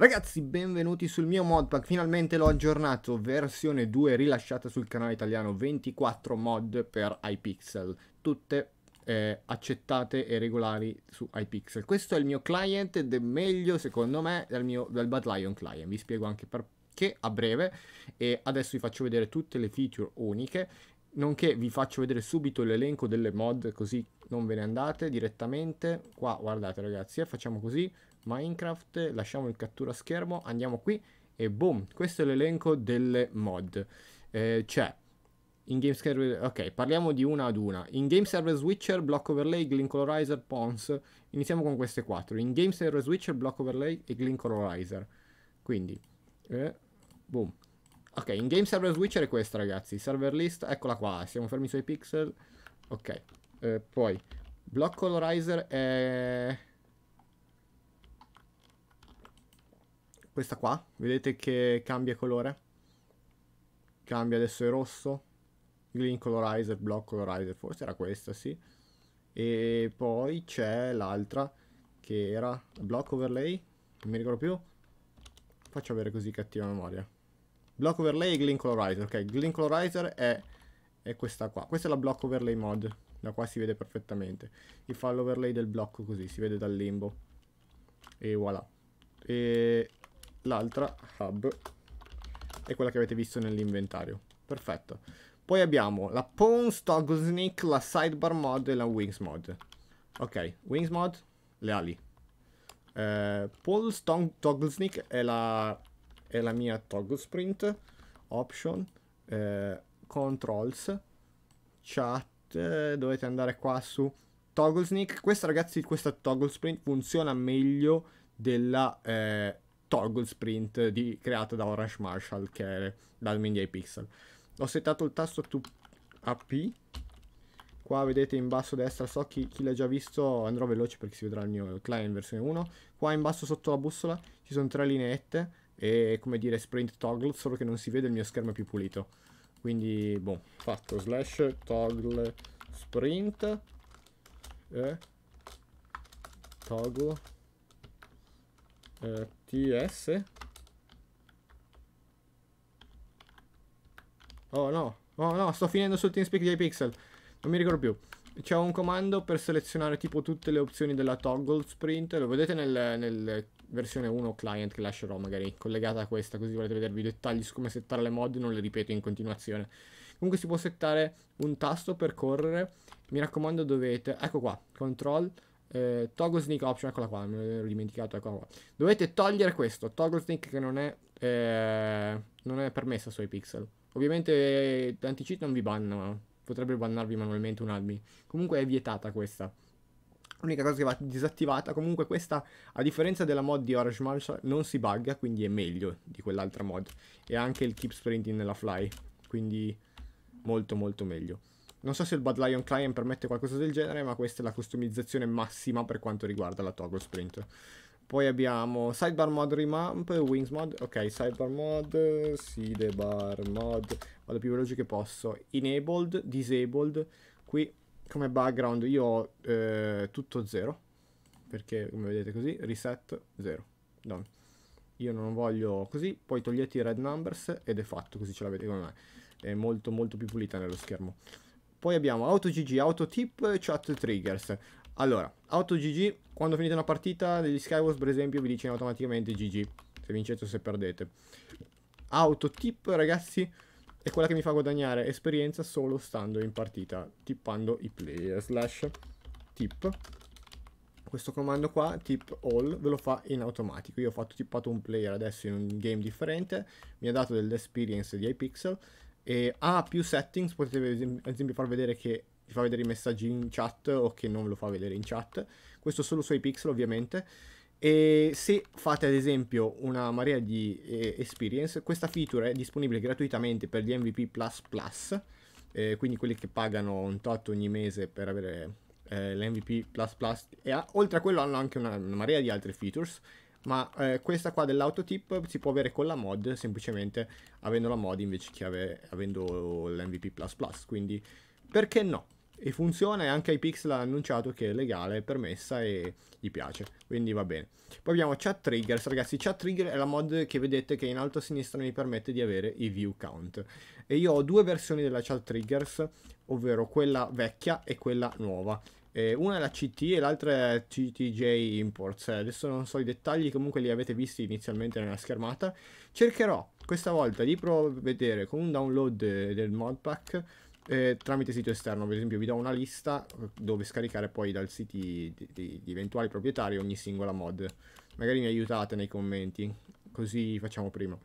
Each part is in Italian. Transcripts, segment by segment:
Ragazzi, benvenuti sul mio modpack, finalmente l'ho aggiornato, versione 2 rilasciata sul canale italiano, 24 mod per iPixel, tutte eh, accettate e regolari su iPixel. Questo è il mio client ed è meglio secondo me del, mio, del Bad Lion client, vi spiego anche perché a breve e adesso vi faccio vedere tutte le feature uniche nonché vi faccio vedere subito l'elenco delle mod così non ve ne andate direttamente qua guardate ragazzi eh, facciamo così minecraft lasciamo il cattura schermo andiamo qui e boom questo è l'elenco delle mod eh, c'è in game server ok parliamo di una ad una in game server switcher block overlay glint colorizer pons iniziamo con queste quattro in game server switcher block overlay e glint colorizer quindi eh, boom Ok, in game server switcher è questa ragazzi, server list, eccola qua, siamo fermi sui pixel. Ok, eh, poi block colorizer è... Questa qua, vedete che cambia colore? Cambia adesso è rosso. Green colorizer, block colorizer, forse era questa, sì. E poi c'è l'altra che era block overlay, non mi ricordo più. Faccio avere così cattiva memoria. Block overlay e Glink Colorizer. Ok, Glink Colorizer è, è, questa qua. Questa è la Block overlay mod. Da qua si vede perfettamente. Si fa l'overlay del blocco così, si vede dal limbo. E voilà. E l'altra hub è quella che avete visto nell'inventario. Perfetto. Poi abbiamo la Pawn Stock Sneak, la Sidebar mod e la Wings mod. Ok, Wings mod, le ali. Eh, Pawn Stock Toggle Sneak è la è la mia toggle sprint, option, eh, controls, chat, eh, dovete andare qua su toggle sneak. Questa ragazzi, questa toggle sprint funziona meglio della eh, toggle sprint di, creata da Orange Marshall che è dal Mindy Pixel. Ho settato il tasto to AP. Qua vedete in basso a destra, so chi, chi l'ha già visto, andrò veloce perché si vedrà il mio client versione 1. Qua in basso sotto la bussola ci sono tre lineette e come dire sprint toggle, solo che non si vede il mio schermo più pulito. Quindi, boh, fatto slash toggle sprint e toggle eh, ts Oh no, oh no, sto finendo sul TeamSpeak dei pixel. Non mi ricordo più. C'è un comando per selezionare tipo tutte le opzioni della toggle sprint. Lo vedete nel, nel versione 1 client che lascerò magari collegata a questa così volete vedervi i dettagli su come settare le mod non le ripeto in continuazione comunque si può settare un tasto per correre mi raccomando dovete ecco qua control eh, toggle sneak option eccola qua me l'ero dimenticato eccola qua dovete togliere questo toggle sneak che non è eh, non è permessa sui pixel ovviamente eh, l'anti-cheat non vi bannano potrebbe bannarvi manualmente un albi comunque è vietata questa L'unica cosa che va disattivata, comunque questa, a differenza della mod di Orange Marshall, non si bugga, quindi è meglio di quell'altra mod. E anche il keep sprinting nella fly, quindi molto molto meglio. Non so se il Bad Lion Client permette qualcosa del genere, ma questa è la customizzazione massima per quanto riguarda la toggle sprint. Poi abbiamo sidebar mod remap, wings mod, ok, sidebar mod, sidebar mod, vado più veloce che posso, enabled, disabled, qui come background io ho eh, tutto zero perché come vedete così reset 0 done io non voglio così poi togliete i red numbers ed è fatto così ce l'avete come me è molto molto più pulita nello schermo poi abbiamo auto gg auto tip Chat Triggers allora, auto gg quando finite una partita degli Skywars per esempio vi dice automaticamente GG se vincete o se perdete AutoTip ragazzi è quella che mi fa guadagnare esperienza solo stando in partita, tippando i player, slash tip. Questo comando qua, tip all, ve lo fa in automatico. Io ho fatto tippato un player adesso in un game differente, mi ha dato dell'experience di iPixel e ha più settings, potete ad esempio far vedere che vi fa vedere i messaggi in chat o che non lo fa vedere in chat. Questo solo su iPixel ovviamente e se fate ad esempio una marea di eh, experience, questa feature è disponibile gratuitamente per gli MVP++, eh, quindi quelli che pagano un tot ogni mese per avere eh, l'MVP++, e a, oltre a quello hanno anche una, una marea di altre features, ma eh, questa qua dell'autotip si può avere con la mod, semplicemente avendo la mod invece che ave, avendo l'MVP++, quindi perché no? e funziona e anche iPixel ha annunciato che è legale, è permessa e gli piace, quindi va bene. Poi abbiamo Chat Triggers, ragazzi, Chat Trigger è la mod che vedete che in alto a sinistra mi permette di avere i view count e io ho due versioni della Chat Triggers, ovvero quella vecchia e quella nuova. Eh, una è la CT e l'altra è CTJ Imports. Eh, adesso non so i dettagli, comunque li avete visti inizialmente nella schermata. Cercherò questa volta di provvedere con un download eh, del modpack eh, tramite sito esterno, per esempio vi do una lista eh, dove scaricare poi dal sito di, di, di eventuali proprietari ogni singola mod. Magari mi aiutate nei commenti, così facciamo prima.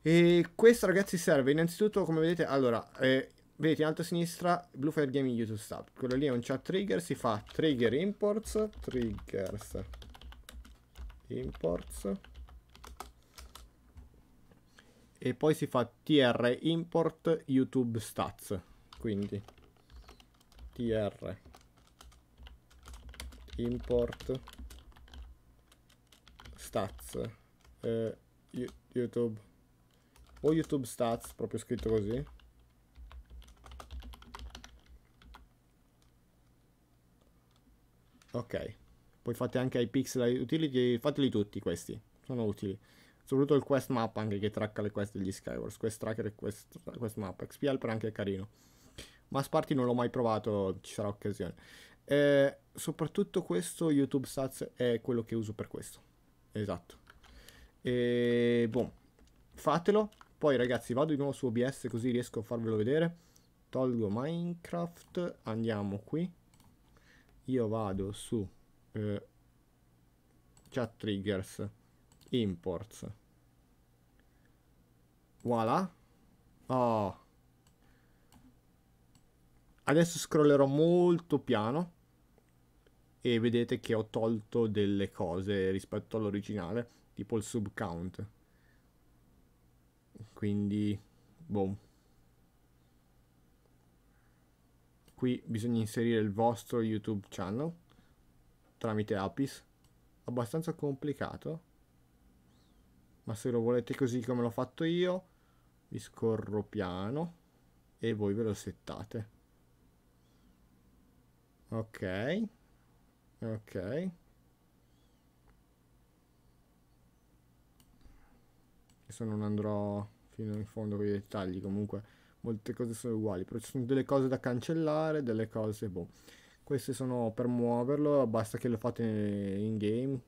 E questo ragazzi serve innanzitutto, come vedete, allora, eh, vedete in alto a sinistra Bluefire Gaming YouTube Stub. Quello lì è un chat trigger, si fa trigger imports, triggers imports e poi si fa tr import youtube stats quindi tr import stats eh, youtube o youtube stats proprio scritto così ok poi fate anche i pixel utility fateli tutti questi sono utili soprattutto il quest map anche che tracca le quest degli Skywars, quest tracker e quest, quest map, XP Helper anche è carino, ma Sparti non l'ho mai provato, ci sarà occasione. Eh, soprattutto questo YouTube Stats è quello che uso per questo, esatto. E boh, fatelo, poi ragazzi vado di nuovo su OBS così riesco a farvelo vedere, tolgo Minecraft, andiamo qui, io vado su... Eh, chat triggers Imports. Voilà. Oh. Adesso scrollerò molto piano e vedete che ho tolto delle cose rispetto all'originale, tipo il sub count. Quindi, boom. Qui bisogna inserire il vostro YouTube channel tramite APIS. Abbastanza complicato ma se lo volete così come l'ho fatto io vi scorro piano e voi ve lo settate ok ok adesso non andrò fino in fondo con i dettagli comunque molte cose sono uguali però ci sono delle cose da cancellare delle cose boh queste sono per muoverlo basta che lo fate in game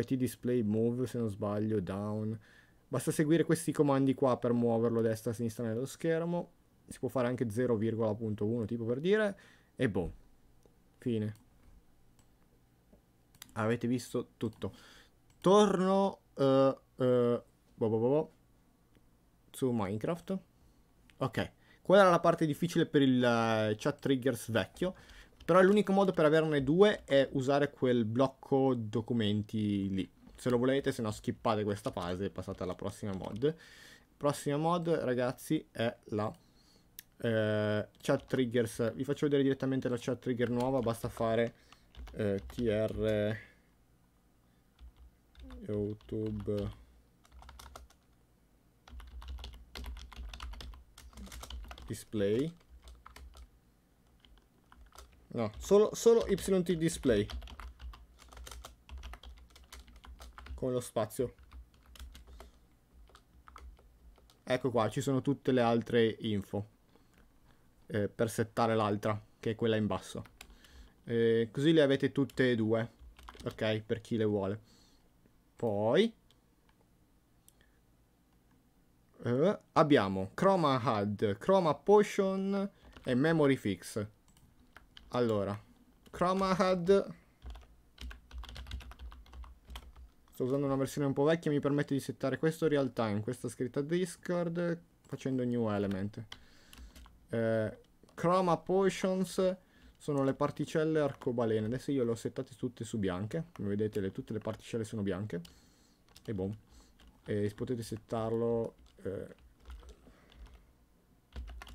YT display move se non sbaglio, down. Basta seguire questi comandi qua per muoverlo destra sinistra nello schermo. Si può fare anche 0,1 tipo per dire. E boh. Fine. Avete visto tutto. Torno uh, uh, boh, boh, boh, su Minecraft. Ok. Quella era la parte difficile per il uh, chat triggers vecchio. Però l'unico modo per averne due è usare quel blocco documenti lì. Se lo volete, se no skippate questa fase e passate alla prossima mod. Prossima mod, ragazzi, è la eh, chat triggers. Vi faccio vedere direttamente la chat trigger nuova, basta fare eh, tr youtube display No, solo, solo YT display. Con lo spazio. Ecco qua, ci sono tutte le altre info. Eh, per settare l'altra, che è quella in basso. Eh, così le avete tutte e due. Ok, per chi le vuole. Poi... Eh, abbiamo Chroma HUD, Chroma Potion e Memory Fix. Allora, Chroma HUD. Sto usando una versione un po' vecchia, mi permette di settare questo real time, questa scritta Discord, facendo new element. Eh, Chroma Potions sono le particelle arcobaleno. Adesso io le ho settate tutte su bianche. Come vedete le, tutte le particelle sono bianche. E boom. E potete settarlo... Eh,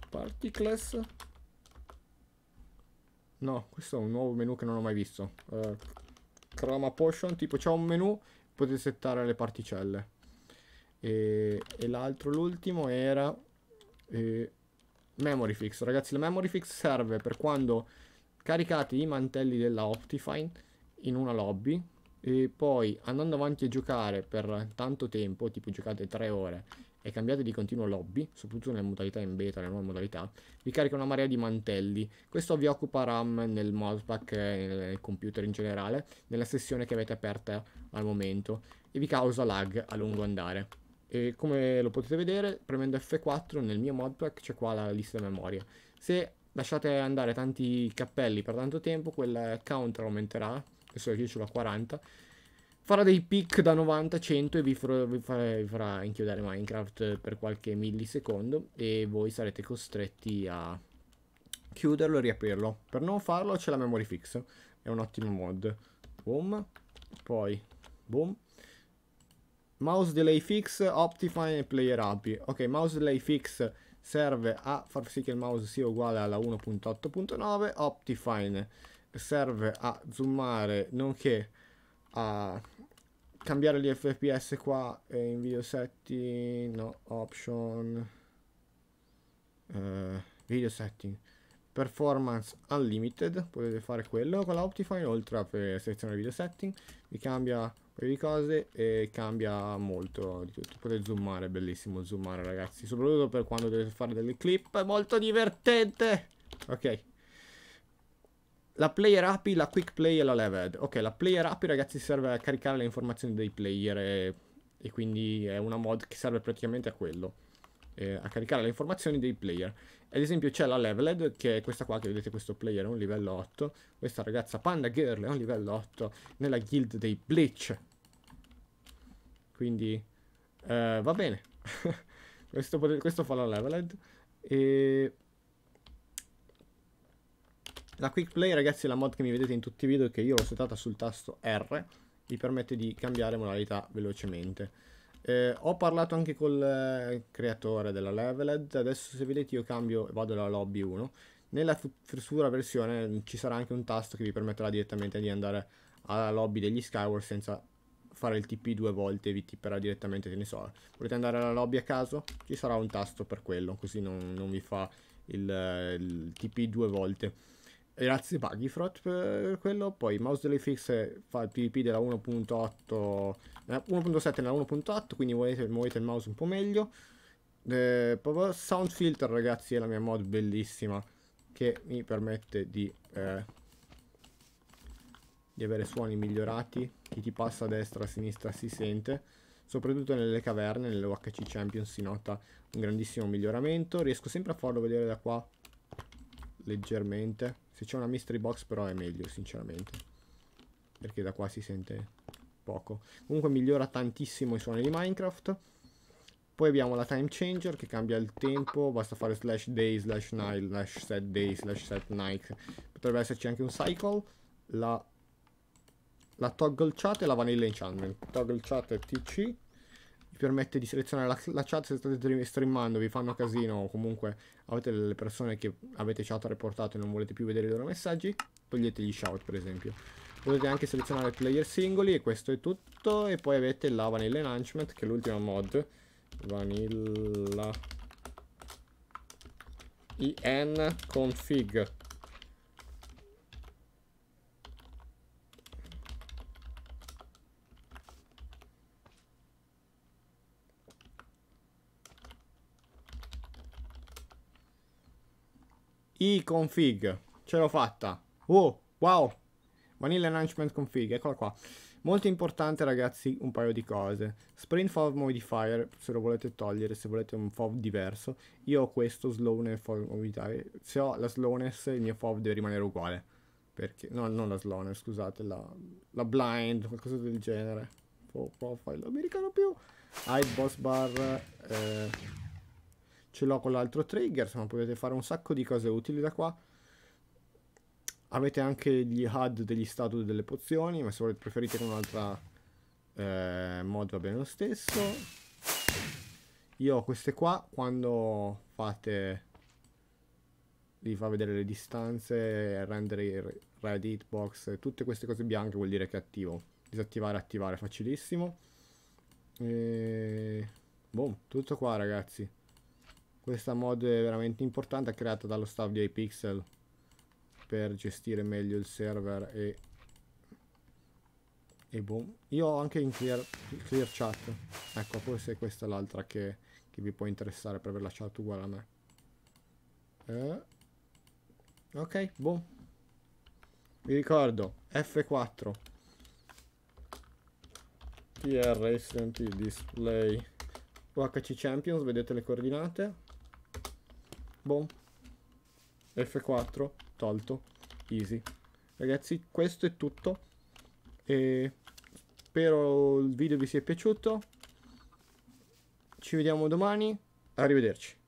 particles No, questo è un nuovo menu che non ho mai visto. Uh, eh, Chroma Potion, tipo c'è un menu, potete settare le particelle. E, e l'altro, l'ultimo, era... Eh, memory Fix. Ragazzi, la Memory Fix serve per quando caricate i mantelli della Optifine in una lobby e poi andando avanti a giocare per tanto tempo, tipo giocate 3 ore e cambiate di continuo lobby, soprattutto nelle modalità in beta, le nuove modalità, vi carica una marea di mantelli. Questo vi occupa RAM nel modpack nel computer in generale, nella sessione che avete aperta al momento, e vi causa lag a lungo andare. E come lo potete vedere, premendo F4 nel mio modpack c'è qua la lista memoria. Se lasciate andare tanti cappelli per tanto tempo, quel counter aumenterà, adesso io ce l'ho a 40, farà dei pic da 90-100 e vi, vi, farà, vi farà inchiodare Minecraft eh, per qualche millisecondo e voi sarete costretti a chiuderlo e riaprirlo. Per non farlo c'è la memory fix, è un ottimo mod. Boom, poi boom. Mouse delay fix, Optifine e player API. Ok, mouse delay fix serve a far sì che il mouse sia uguale alla 1.8.9, Optifine serve a zoomare nonché a cambiare gli fps qua e in video setting no option eh, video setting performance unlimited potete fare quello con l'optifine oltre a selezionare video setting vi cambia un paio di cose e cambia molto di tutto potete zoomare bellissimo zoomare ragazzi soprattutto per quando dovete fare delle clip è molto divertente ok la player API, la quick play e la levelhead. Ok, la player API ragazzi serve a caricare le informazioni dei player e, e quindi è una mod che serve praticamente a quello. Eh, a caricare le informazioni dei player. Ad esempio c'è la leveled, che è questa qua che vedete, questo player è un livello 8. Questa ragazza Panda Girl è un livello 8 nella guild dei Bleach. Quindi eh, va bene. questo, questo fa la leveled. E la quick play ragazzi è la mod che mi vedete in tutti i video che io l'ho settata sul tasto R, vi permette di cambiare modalità velocemente. Eh, ho parlato anche col eh, creatore della Leveled, adesso se vedete io cambio e vado alla lobby 1. Nella futura versione ci sarà anche un tasto che vi permetterà direttamente di andare alla lobby degli Skyward senza fare il TP due volte, e vi tipperà direttamente, che ne so. Volete andare alla lobby a caso? Ci sarà un tasto per quello, così non, non vi fa il, eh, il TP due volte grazie paghi Frot per quello, poi mouse delay fix fa il PvP della 1.8, 1.7 eh, nella 1.8, quindi muovete, muovete, il mouse un po' meglio. Eh, sound filter ragazzi è la mia mod bellissima che mi permette di, eh, di avere suoni migliorati, chi ti passa a destra a sinistra si sente soprattutto nelle caverne, nell'UHC Champions si nota un grandissimo miglioramento, riesco sempre a farlo vedere da qua leggermente. Se c'è una mystery box però è meglio, sinceramente. Perché da qua si sente poco. Comunque migliora tantissimo i suoni di Minecraft. Poi abbiamo la time changer che cambia il tempo, basta fare slash day, slash night, slash set day, slash set night. Potrebbe esserci anche un cycle. La, la toggle chat e la vanilla enchantment. Toggle chat è TC, vi permette di selezionare la, la chat se state streamando, vi fanno casino o comunque avete delle persone che avete chat reportato e non volete più vedere i loro messaggi, togliete gli shout per esempio. Potete anche selezionare player singoli e questo è tutto e poi avete la vanilla enhancement che è l'ultima mod vanilla in config I config. Ce l'ho fatta. Oh, wow. Vanilla Enhancement Config, eccola qua. Molto importante ragazzi un paio di cose. Spring Fog Modifier, se lo volete togliere, se volete un FOV diverso. Io ho questo Slowness Fog Modifier. Se ho la Slowness il mio FOV deve rimanere uguale. Perché, no, non la Slowness, scusate, la, la Blind, qualcosa del genere. Oh, profile, non mi ricordo più. Hide Boss Bar. Eh ce l'ho con l'altro trigger, insomma potete fare un sacco di cose utili da qua. Avete anche gli HUD degli status delle pozioni, ma se volete preferite con un'altra eh, mod va bene lo stesso. Io ho queste qua, quando fate vi fa vedere le distanze, rendere red hitbox, tutte queste cose bianche vuol dire che è attivo. Disattivare, attivare, facilissimo. E... Boom, tutto qua ragazzi. Questa mod è veramente importante, creata dallo staff di iPixel per gestire meglio il server e, e boom. Io ho anche in clear, clear chat, ecco forse questa è l'altra che, che, vi può interessare per averla lasciato uguale a me. Eh. ok, boom. Vi ricordo, F4 TR SMT Display UHC Champions, vedete le coordinate Boom. F4, tolto. Easy. Ragazzi, questo è tutto. E spero il video vi sia piaciuto. Ci vediamo domani. Arrivederci.